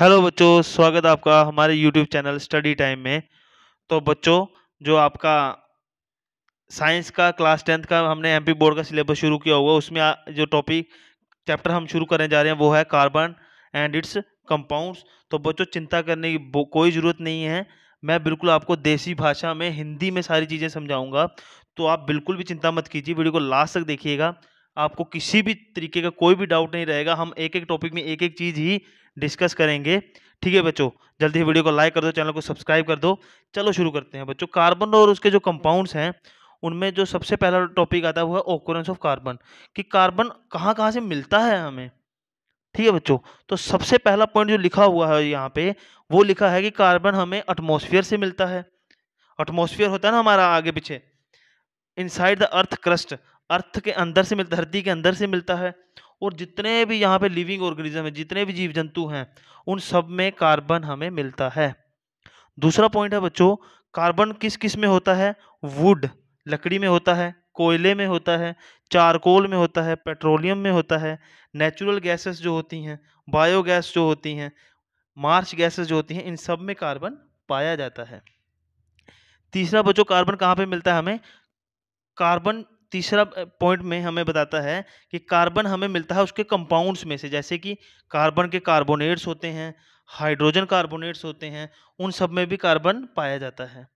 hello बच्चों स्वागत है आपका हमारे यूट्यूब चैनल स्टडी टाइम में तो बच्चों जो आपका साइंस का क्लास टेंथ का हमने एमपी बोर्ड का सिलेबस शुरू किया हुआ उसमें जो टॉपिक चैप्टर हम शुरू करने जा रहे हैं वो है कार्बन एंड इट्स कंपाउंड्स तो बच्चों चिंता करने की कोई ज़रूरत नहीं है मैं बिल्कुल आपको देसी भाषा में हिंदी में सारी चीज़ें समझाऊँगा तो आप बिल्कुल भी चिंता मत कीजिए वीडियो को लास्ट तक देखिएगा आपको किसी भी तरीके का कोई भी डाउट नहीं रहेगा हम एक एक टॉपिक में एक एक चीज़ ही डिस्कस करेंगे ठीक है बच्चों जल्दी वीडियो को लाइक कर दो चैनल को सब्सक्राइब कर दो चलो शुरू करते हैं बच्चों कार्बन और उसके जो कंपाउंड्स हैं उनमें जो सबसे पहला टॉपिक आता है वो है ओकोरेंस ऑफ कार्बन कि कार्बन कहाँ कहाँ से मिलता है हमें ठीक है बच्चों तो सबसे पहला पॉइंट जो लिखा हुआ है यहाँ पे वो लिखा है कि कार्बन हमें अटमोसफियर से मिलता है अटमोसफियर होता है ना हमारा आगे पीछे inside the earth crust earth के अंदर से मिलता धरती के अंदर से मिलता है और जितने भी यहाँ पे लिविंग ऑर्गेनिज्म है जितने भी जीव जंतु हैं उन सब में कार्बन हमें मिलता है दूसरा पॉइंट है बच्चों कार्बन किस किस में होता है वुड लकड़ी में होता है कोयले में होता है चारकोल में होता है पेट्रोलियम में होता है नेचुरल गैसेस जो होती हैं बायोगैस जो होती हैं मार्च गैसेस जो होती हैं इन सब में कार्बन पाया जाता है तीसरा बच्चों कार्बन कहाँ पे मिलता है हमें कार्बन तीसरा पॉइंट में हमें बताता है कि कार्बन हमें मिलता है उसके कंपाउंड्स में से जैसे कि कार्बन के कार्बोनेट्स होते हैं हाइड्रोजन कार्बोनेट्स होते हैं उन सब में भी कार्बन पाया जाता है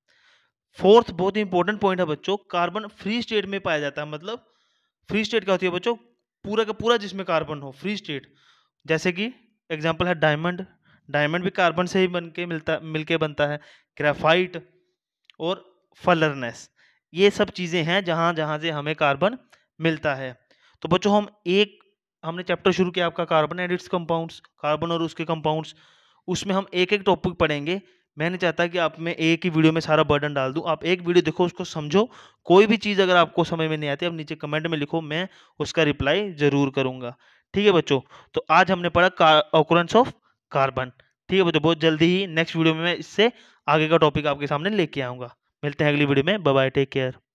फोर्थ बहुत इंपॉर्टेंट पॉइंट है बच्चों कार्बन फ्री स्टेट में पाया जाता है मतलब फ्री स्टेट क्या होती है बच्चों पूरा का पूरा जिसमें कार्बन हो फ्री स्टेट जैसे कि एग्जाम्पल है डायमंड डायमंड भी कार्बन से ही बन के मिलता मिल के बनता है ग्रेफाइट और फलरनेस ये सब चीज़ें हैं जहाँ जहाँ से हमें कार्बन मिलता है तो बच्चों हम एक हमने चैप्टर शुरू किया आपका कार्बन एडिट्स कंपाउंड्स कार्बन और उसके कंपाउंड्स उसमें हम एक एक टॉपिक पढ़ेंगे मैंने चाहता कि आप मैं एक ही वीडियो में सारा बर्डन डाल दूँ आप एक वीडियो देखो उसको समझो कोई भी चीज़ अगर आपको समझ में नहीं आती आप नीचे कमेंट में लिखो मैं उसका रिप्लाई ज़रूर करूँगा ठीक है बच्चों तो आज हमने पढ़ा ओकुरेंस ऑफ कार्बन ठीक है बच्चों बहुत जल्दी ही नेक्स्ट वीडियो में मैं इससे आगे का टॉपिक आपके सामने लेके आऊँगा मिलते हैं अगली वीडियो में बाय टेक केयर